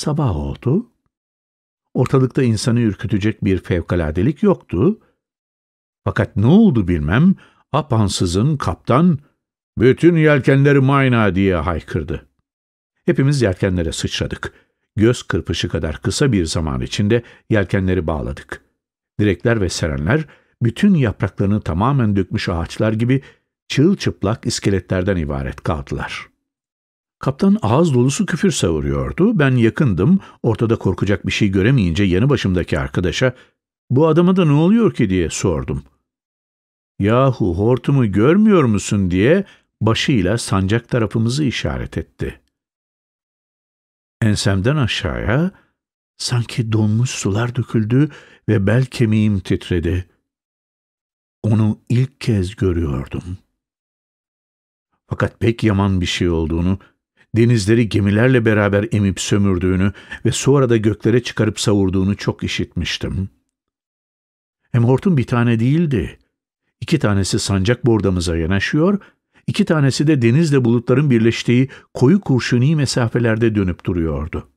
Sabah oldu. Ortalıkta insanı ürkütecek bir fevkaladelik yoktu. Fakat ne oldu bilmem, apansızın kaptan, ''Bütün yelkenleri mayna!'' diye haykırdı. Hepimiz yelkenlere sıçradık. Göz kırpışı kadar kısa bir zaman içinde yelkenleri bağladık. Direkler ve serenler, bütün yapraklarını tamamen dökmüş ağaçlar gibi çıplak iskeletlerden ibaret kaldılar.'' Kaptan ağız dolusu küfür savuruyordu. Ben yakındım. Ortada korkacak bir şey göremeyince yanı başımdaki arkadaşa bu adama da ne oluyor ki diye sordum. Yahu hortumu görmüyor musun diye başıyla sancak tarafımızı işaret etti. Ensemden aşağıya sanki donmuş sular döküldü ve bel kemiğim titredi. Onu ilk kez görüyordum. Fakat pek yaman bir şey olduğunu denizleri gemilerle beraber emip sömürdüğünü ve sonra da göklere çıkarıp savurduğunu çok işitmiştim. Hem hortum bir tane değildi. İki tanesi sancak bordamıza yanaşıyor, iki tanesi de denizle bulutların birleştiği koyu kurşuni mesafelerde dönüp duruyordu.